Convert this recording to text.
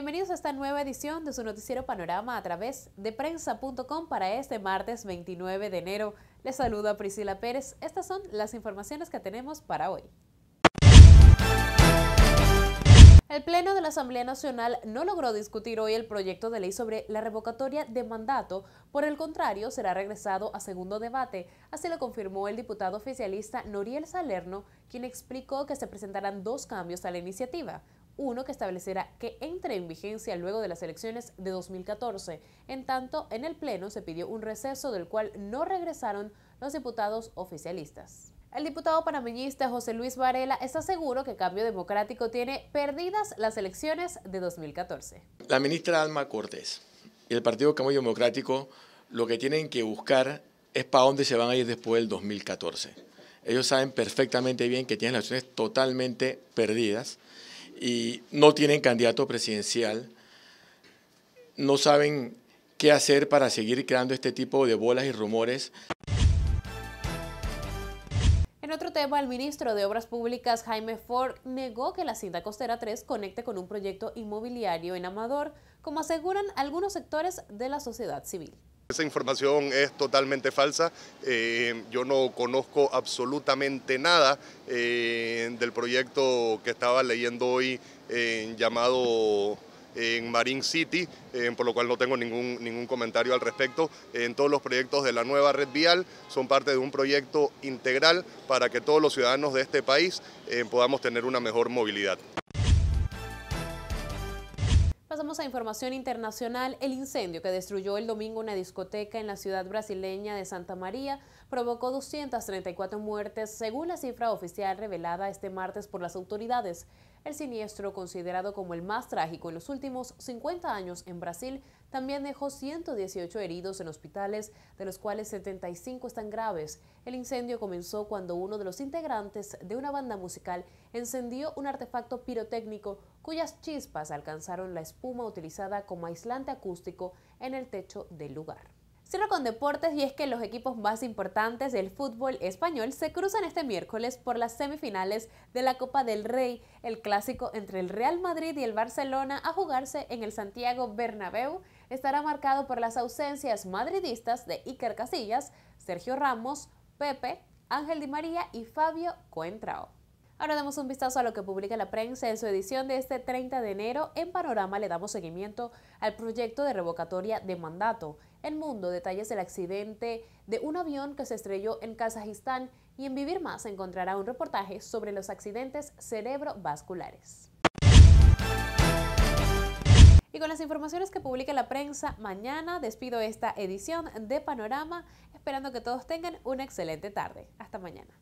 Bienvenidos a esta nueva edición de su noticiero Panorama a través de prensa.com para este martes 29 de enero. Les saluda Priscila Pérez. Estas son las informaciones que tenemos para hoy. El Pleno de la Asamblea Nacional no logró discutir hoy el proyecto de ley sobre la revocatoria de mandato, por el contrario, será regresado a segundo debate, así lo confirmó el diputado oficialista Noriel Salerno, quien explicó que se presentarán dos cambios a la iniciativa uno que establecerá que entre en vigencia luego de las elecciones de 2014. En tanto, en el Pleno se pidió un receso del cual no regresaron los diputados oficialistas. El diputado panameñista José Luis Varela está seguro que Cambio Democrático tiene perdidas las elecciones de 2014. La ministra Alma Cortés y el Partido Cambio Democrático lo que tienen que buscar es para dónde se van a ir después del 2014. Ellos saben perfectamente bien que tienen las elecciones totalmente perdidas y no tienen candidato presidencial, no saben qué hacer para seguir creando este tipo de bolas y rumores. En otro tema, el ministro de Obras Públicas, Jaime Ford, negó que la cinta costera 3 conecte con un proyecto inmobiliario en Amador, como aseguran algunos sectores de la sociedad civil. Esa información es totalmente falsa. Eh, yo no conozco absolutamente nada eh, del proyecto que estaba leyendo hoy eh, llamado en Marine City, por lo cual no tengo ningún, ningún comentario al respecto. En todos los proyectos de la nueva red vial son parte de un proyecto integral para que todos los ciudadanos de este país podamos tener una mejor movilidad. Pasamos a información internacional. El incendio que destruyó el domingo una discoteca en la ciudad brasileña de Santa María provocó 234 muertes, según la cifra oficial revelada este martes por las autoridades. El siniestro, considerado como el más trágico en los últimos 50 años en Brasil, también dejó 118 heridos en hospitales, de los cuales 75 están graves. El incendio comenzó cuando uno de los integrantes de una banda musical encendió un artefacto pirotécnico cuyas chispas alcanzaron la espuma utilizada como aislante acústico en el techo del lugar. Cierro con deportes y es que los equipos más importantes del fútbol español se cruzan este miércoles por las semifinales de la Copa del Rey, el clásico entre el Real Madrid y el Barcelona a jugarse en el Santiago Bernabéu estará marcado por las ausencias madridistas de Iker Casillas, Sergio Ramos, Pepe, Ángel Di María y Fabio Coentrao. Ahora damos un vistazo a lo que publica la prensa en su edición de este 30 de enero. En Panorama le damos seguimiento al proyecto de revocatoria de mandato. El Mundo, detalles del accidente de un avión que se estrelló en Kazajistán y en Vivir Más encontrará un reportaje sobre los accidentes cerebrovasculares. Y con las informaciones que publica la prensa mañana, despido esta edición de Panorama, esperando que todos tengan una excelente tarde. Hasta mañana.